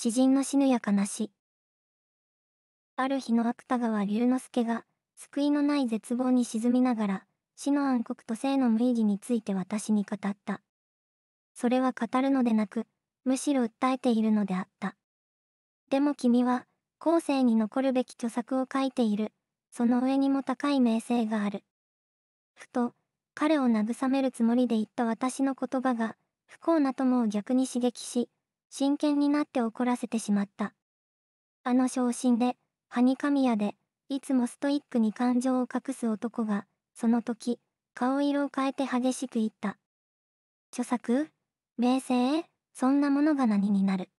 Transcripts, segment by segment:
詩人の死ぬや悲し。ある日の芥川龍之介が、救いのない絶望に沈みながら、死の暗黒と生の無意義について私に語った。それは語るのでなく、むしろ訴えているのであった。でも君は、後世に残るべき著作を書いている。その上にも高い名声がある。ふと、彼を慰めるつもりで言った私の言葉が、不幸な友を逆に刺激し、真剣になって怒らせてしまった。あの昇進で、はにかみやで、いつもストイックに感情を隠す男が、その時、顔色を変えて激しく言った。著作名声そんなものが何になる。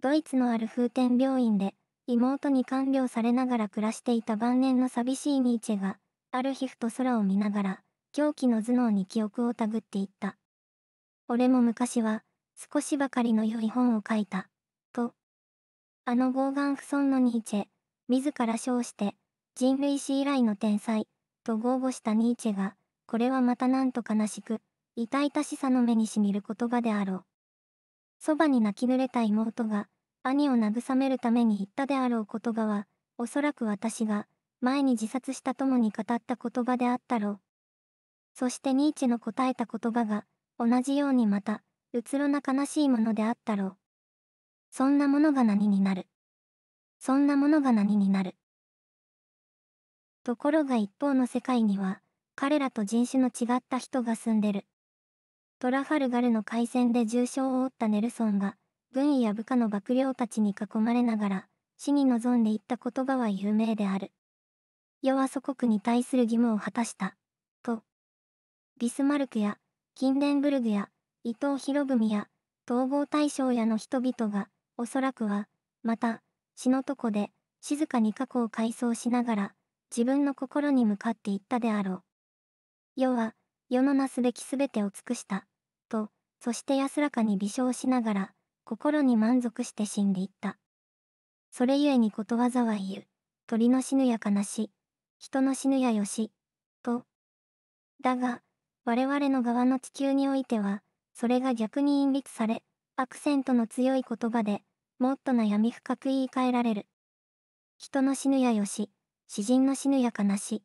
ドイツのある風天病院で、妹に看病されながら暮らしていた晩年の寂しいニーチェが、ある日ふと空を見ながら、狂気の頭脳に記憶をたぐっていった。俺も昔は、少しばかりの良い本を書いた。と。あの傲岸不ン・のニーチェ、自ら称して、人類史以来の天才、と豪語したニーチェが、これはまたなんと悲しく、痛々しさの目にしみる言葉であろう。そばに泣き濡れた妹が、兄を慰めるために言ったであろう言葉は、おそらく私が、前に自殺したともに語った言葉であったろう。そしてニーチェの答えた言葉が、同じようにまた、うつろな悲しいものであったろう。そんなものが何になる。そんなものが何になる。ところが一方の世界には、彼らと人種の違った人が住んでる。トラファルガルの海戦で重傷を負ったネルソンが、軍医や部下の幕僚たちに囲まれながら、死に臨んでいった言葉は有名である。弱祖国に対する義務を果たした。と。ビスマルクや、キンデンブルグや、伊藤博文や統合大将やの人々が、おそらくは、また、死のとこで、静かに過去を回想しながら、自分の心に向かっていったであろう。世は、世のなすべきすべてを尽くした、と、そして安らかに微笑しながら、心に満足して死んでいった。それゆえにことわざは言う、鳥の死ぬや悲し、人の死ぬやよし、と。だが、我々の側の地球においては、それが逆に隠立され、アクセントの強い言葉で、もっと悩み深く言い換えられる。人の死ぬやよし、詩人の死ぬや悲し。